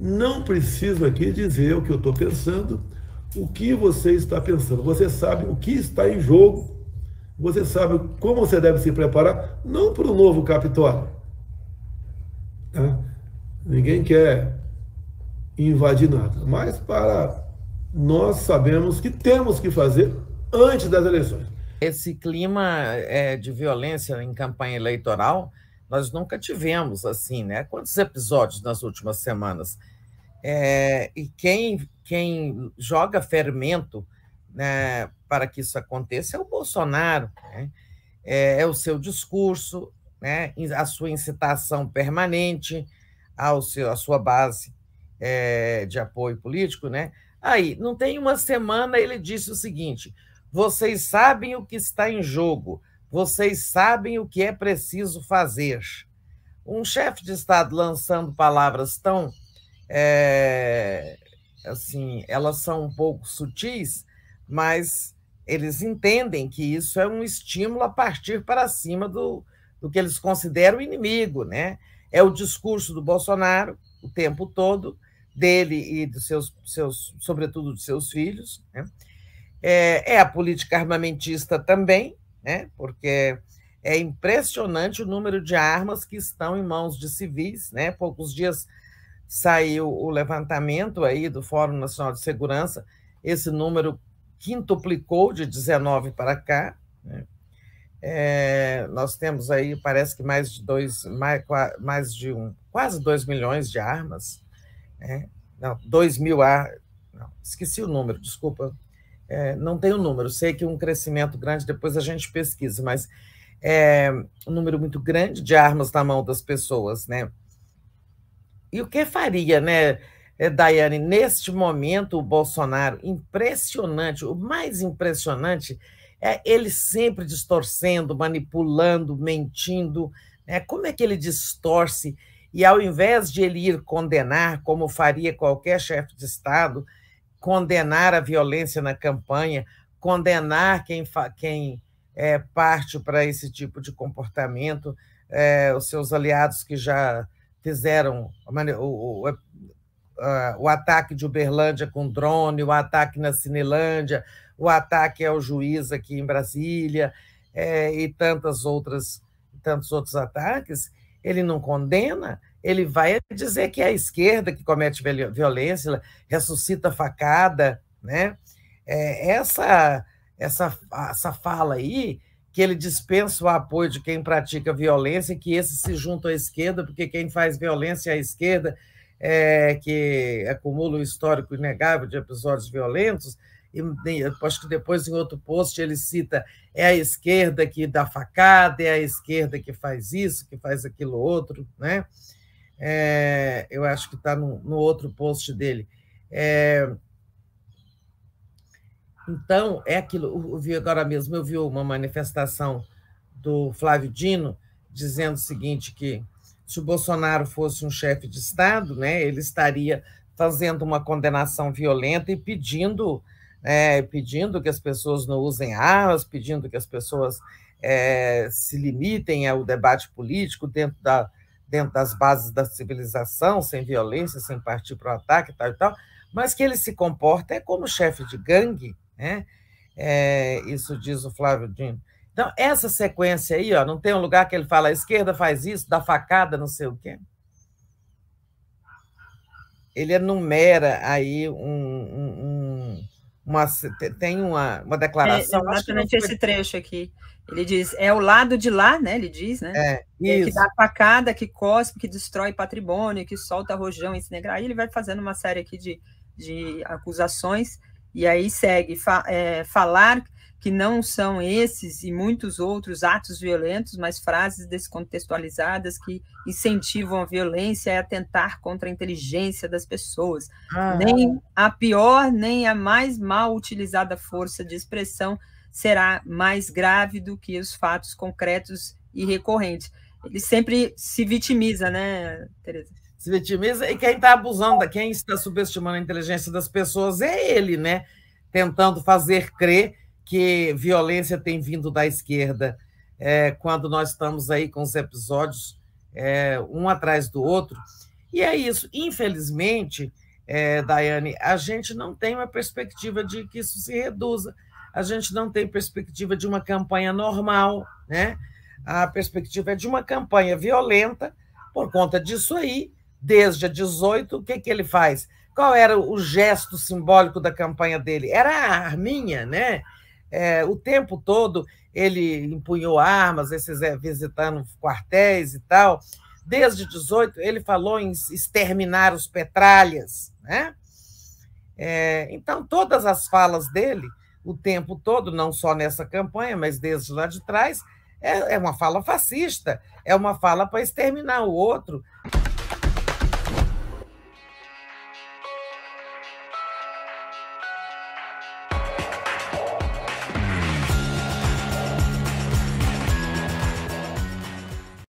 Não preciso aqui dizer o que eu estou pensando, o que você está pensando. Você sabe o que está em jogo, você sabe como você deve se preparar, não para o novo Capitólio. Tá? Ninguém quer invadir nada, mas para nós sabemos que temos que fazer antes das eleições. Esse clima é, de violência em campanha eleitoral nós nunca tivemos assim, né? Quantos episódios nas últimas semanas? É, e quem, quem joga fermento né, para que isso aconteça é o Bolsonaro, né? é, é, o seu discurso, né, a sua incitação permanente, ao seu, a sua base é, de apoio político. Né? Aí, não tem uma semana, ele disse o seguinte: vocês sabem o que está em jogo, vocês sabem o que é preciso fazer. Um chefe de Estado lançando palavras tão. É, assim, elas são um pouco sutis, mas eles entendem que isso é um estímulo a partir para cima do, do que eles consideram inimigo, né? É o discurso do Bolsonaro o tempo todo, dele e dos seus, seus sobretudo dos seus filhos, né? é, é a política armamentista também, né? Porque é impressionante o número de armas que estão em mãos de civis, né? Poucos dias saiu o levantamento aí do Fórum Nacional de Segurança, esse número quintuplicou de 19 para cá. Né? É, nós temos aí, parece que mais de dois, mais, mais de um, quase 2 milhões de armas, né? não, 2 mil armas, esqueci o número, desculpa, é, não tenho o número, sei que um crescimento grande, depois a gente pesquisa, mas é um número muito grande de armas na mão das pessoas, né? E o que faria, né, é, Daiane, neste momento, o Bolsonaro, impressionante, o mais impressionante é ele sempre distorcendo, manipulando, mentindo, né? Como é que ele distorce? E ao invés de ele ir condenar, como faria qualquer chefe de Estado, condenar a violência na campanha, condenar quem, quem é, parte para esse tipo de comportamento, é, os seus aliados que já fizeram o, o, o ataque de Uberlândia com drone, o ataque na Cinelândia, o ataque ao juiz aqui em Brasília é, e tantas outras, tantos outros ataques, ele não condena, ele vai dizer que é a esquerda que comete violência, ressuscita facada, né? É, essa, essa, essa fala aí, que ele dispensa o apoio de quem pratica violência, que esse se junta à esquerda, porque quem faz violência é a esquerda, é, que acumula um histórico inegável de episódios violentos, e acho que depois em outro post ele cita é a esquerda que dá facada, é a esquerda que faz isso, que faz aquilo outro, né? é, eu acho que está no, no, outro post dele. É, então, é aquilo. Eu vi agora mesmo, eu vi uma manifestação do Flávio Dino dizendo o seguinte: que se o Bolsonaro fosse um chefe de Estado, né, ele estaria fazendo uma condenação violenta e pedindo, é, pedindo que as pessoas não usem armas, pedindo que as pessoas é, se limitem ao debate político dentro da, dentro das bases da civilização, sem violência, sem partir para o ataque tal e tal, mas que ele se comporta é como chefe de gangue, né? É, isso diz o Flávio Dino. Então, essa sequência aí, ó, não tem um lugar que ele fala a esquerda faz isso, dá facada, não sei o quê. Ele enumera aí um, um, um uma, tem uma, uma declaração. É, exatamente esse foi... trecho aqui. Ele diz, é o lado de lá, né? Ele diz, né? É, que dá facada, que cospe, que destrói patrimônio, que solta rojão em Senegal. Aí ele vai fazendo uma série aqui de, de acusações, e aí segue fa é, falar que não são esses e muitos outros atos violentos, mas frases descontextualizadas que incentivam a violência e atentar contra a inteligência das pessoas. Ah. Nem a pior, nem a mais mal utilizada força de expressão será mais grave do que os fatos concretos e recorrentes. Ele sempre se vitimiza, né, Tereza? Se vitimiza e quem está abusando, quem está subestimando a inteligência das pessoas é ele, né? Tentando fazer crer que violência tem vindo da esquerda é, quando nós estamos aí com os episódios é, um atrás do outro. E é isso. Infelizmente, é, Daiane, a gente não tem uma perspectiva de que isso se reduza. A gente não tem perspectiva de uma campanha normal, né? A perspectiva é de uma campanha violenta por conta disso aí, desde a 18, o que, que ele faz? Qual era o gesto simbólico da campanha dele? Era a arminha, né? É, o tempo todo ele empunhou armas, esses é, visitando quartéis e tal. Desde 18 ele falou em exterminar os petralhas, né? É, então todas as falas dele, o tempo todo, não só nessa campanha, mas desde lá de trás, é, é uma fala fascista, é uma fala para exterminar o outro,